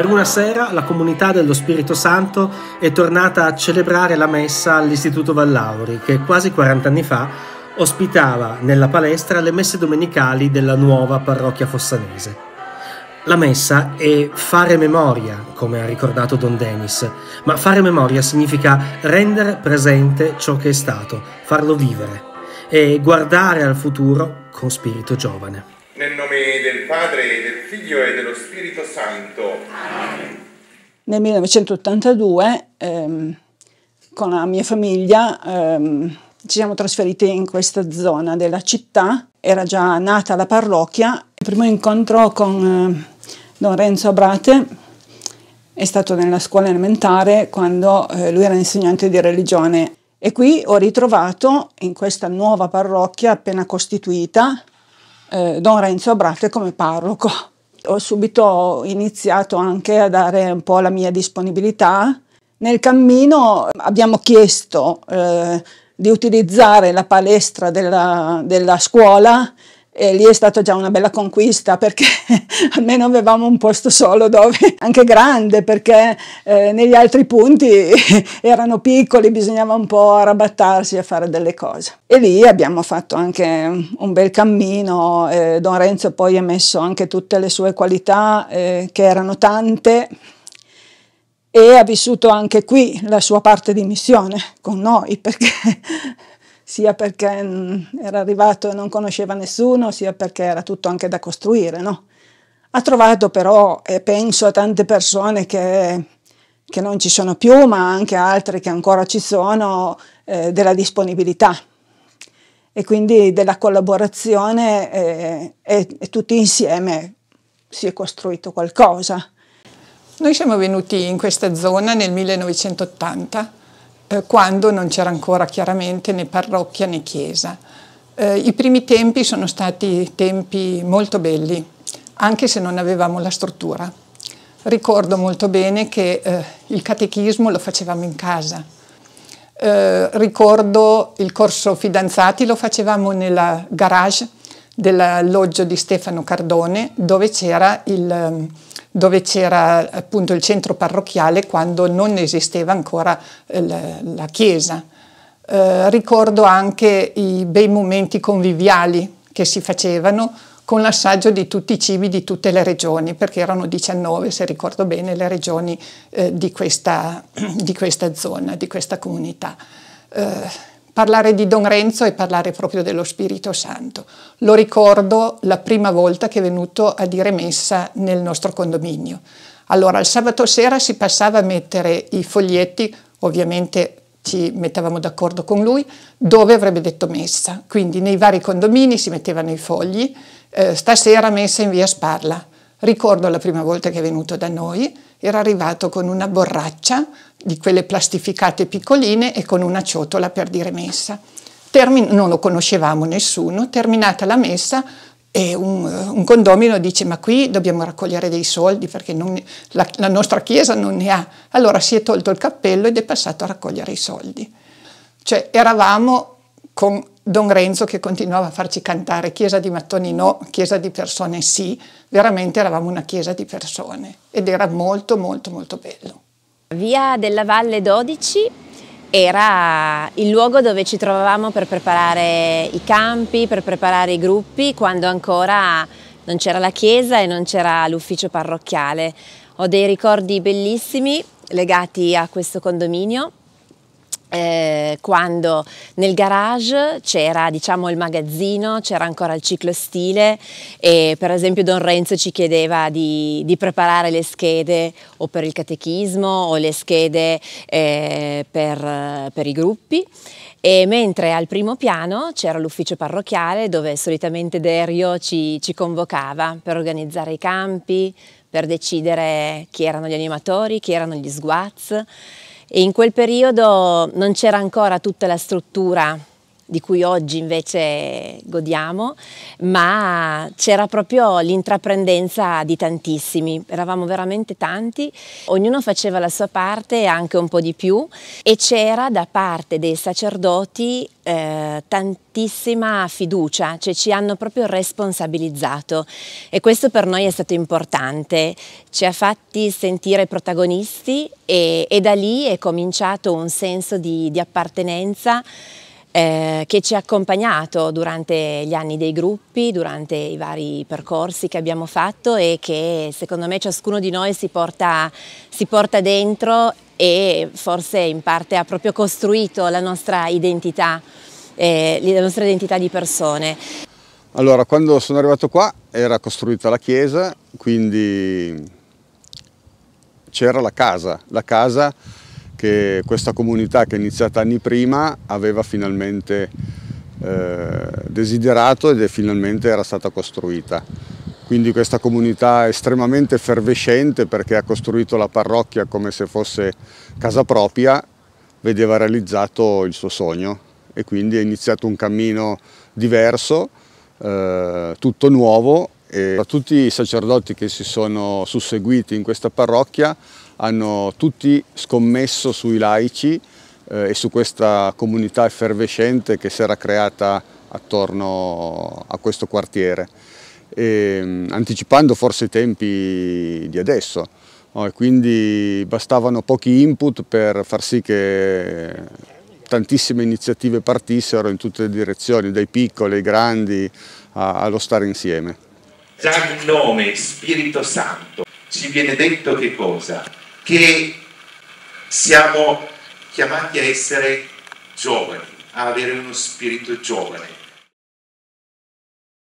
Per una sera la comunità dello Spirito Santo è tornata a celebrare la messa all'Istituto Vallauri, che quasi 40 anni fa ospitava nella palestra le messe domenicali della nuova parrocchia fossanese. La messa è fare memoria, come ha ricordato Don Denis, ma fare memoria significa rendere presente ciò che è stato, farlo vivere e guardare al futuro con spirito giovane. Nel nome del Padre, del Figlio e dello Spirito Santo. Amen. Nel 1982, ehm, con la mia famiglia, ehm, ci siamo trasferiti in questa zona della città, era già nata la parrocchia. Il primo incontro con eh, Don Renzo Abrate è stato nella scuola elementare quando eh, lui era insegnante di religione e qui ho ritrovato in questa nuova parrocchia appena costituita eh, Don Renzo Abrate come parroco. Ho subito iniziato anche a dare un po' la mia disponibilità. Nel cammino abbiamo chiesto eh, di utilizzare la palestra della, della scuola e lì è stata già una bella conquista perché almeno avevamo un posto solo dove anche grande perché eh, negli altri punti erano piccoli bisognava un po' arrabattarsi a fare delle cose e lì abbiamo fatto anche un bel cammino eh, Don Renzo poi ha messo anche tutte le sue qualità eh, che erano tante e ha vissuto anche qui la sua parte di missione con noi perché sia perché mm, era arrivato e non conosceva nessuno, sia perché era tutto anche da costruire, no? Ha trovato però, e penso a tante persone che, che non ci sono più, ma anche altre che ancora ci sono, eh, della disponibilità e quindi della collaborazione eh, e, e tutti insieme si è costruito qualcosa. Noi siamo venuti in questa zona nel 1980 eh, quando non c'era ancora chiaramente né parrocchia né chiesa. Eh, I primi tempi sono stati tempi molto belli, anche se non avevamo la struttura. Ricordo molto bene che eh, il catechismo lo facevamo in casa, eh, ricordo il corso fidanzati lo facevamo nella garage dell'alloggio di Stefano Cardone dove c'era il dove c'era appunto il centro parrocchiale quando non esisteva ancora eh, la chiesa. Eh, ricordo anche i bei momenti conviviali che si facevano con l'assaggio di tutti i cibi di tutte le regioni, perché erano 19, se ricordo bene, le regioni eh, di, questa, di, questa, zona, di questa comunità. Eh, Parlare di Don Renzo è parlare proprio dello Spirito Santo. Lo ricordo la prima volta che è venuto a dire messa nel nostro condominio. Allora, il sabato sera si passava a mettere i foglietti, ovviamente ci mettevamo d'accordo con lui, dove avrebbe detto messa. Quindi nei vari condomini si mettevano i fogli, eh, stasera messa in via Sparla. Ricordo la prima volta che è venuto da noi, era arrivato con una borraccia di quelle plastificate piccoline e con una ciotola per dire messa. Termin- non lo conoscevamo nessuno, terminata la messa e un, un, condomino dice ma qui dobbiamo raccogliere dei soldi perché non, la, la, nostra chiesa non ne ha. Allora si è tolto il cappello ed è passato a raccogliere i soldi. Cioè eravamo con Don Renzo che continuava a farci cantare chiesa di mattoni no, chiesa di persone sì, veramente eravamo una chiesa di persone ed era molto molto molto bello. Via della Valle 12 era il luogo dove ci trovavamo per preparare i campi, per preparare i gruppi quando ancora non c'era la chiesa e non c'era l'ufficio parrocchiale. Ho dei ricordi bellissimi legati a questo condominio eh, quando nel garage c'era diciamo il magazzino, c'era ancora il ciclo stile e per esempio Don Renzo ci chiedeva di, di preparare le schede o per il catechismo o le schede eh, per, per i gruppi e mentre al primo piano c'era l'ufficio parrocchiale dove solitamente Derio ci, ci convocava per organizzare i campi, per decidere chi erano gli animatori, chi erano gli sguaz e in quel periodo non c'era ancora tutta la struttura di cui oggi invece godiamo, ma c'era proprio l'intraprendenza di tantissimi, eravamo veramente tanti, ognuno faceva la sua parte e anche un po' di più e c'era da parte dei sacerdoti eh, tantissima fiducia, cioè ci hanno proprio responsabilizzato e questo per noi è stato importante, ci ha fatti sentire protagonisti e, e da lì è cominciato un senso di, di appartenenza eh, che ci ha accompagnato durante gli anni dei gruppi, durante i vari percorsi che abbiamo fatto e che secondo me ciascuno di noi si porta, si porta dentro e forse in parte ha proprio costruito la nostra identità, eh, la nostra identità di persone. Allora, quando sono arrivato qua era costruita la chiesa, quindi c'era la casa, la casa che questa comunità che è iniziata anni prima aveva finalmente eh, desiderato ed è finalmente era stata costruita. Quindi questa comunità estremamente effervescente perché ha costruito la parrocchia come se fosse casa propria, vedeva realizzato il suo sogno e quindi è iniziato un cammino diverso, eh, tutto nuovo e tutti i sacerdoti che si sono susseguiti in questa parrocchia hanno tutti scommesso sui laici eh, e su questa comunità effervescente che si era creata attorno a questo quartiere, e, mm, anticipando forse i tempi di adesso. No? quindi bastavano pochi input per far sì che tantissime iniziative partissero in tutte le direzioni, dai piccoli ai grandi, a, allo stare insieme. Già il nome Spirito Santo ci viene detto che cosa? che siamo chiamati a essere giovani, a avere uno spirito giovane,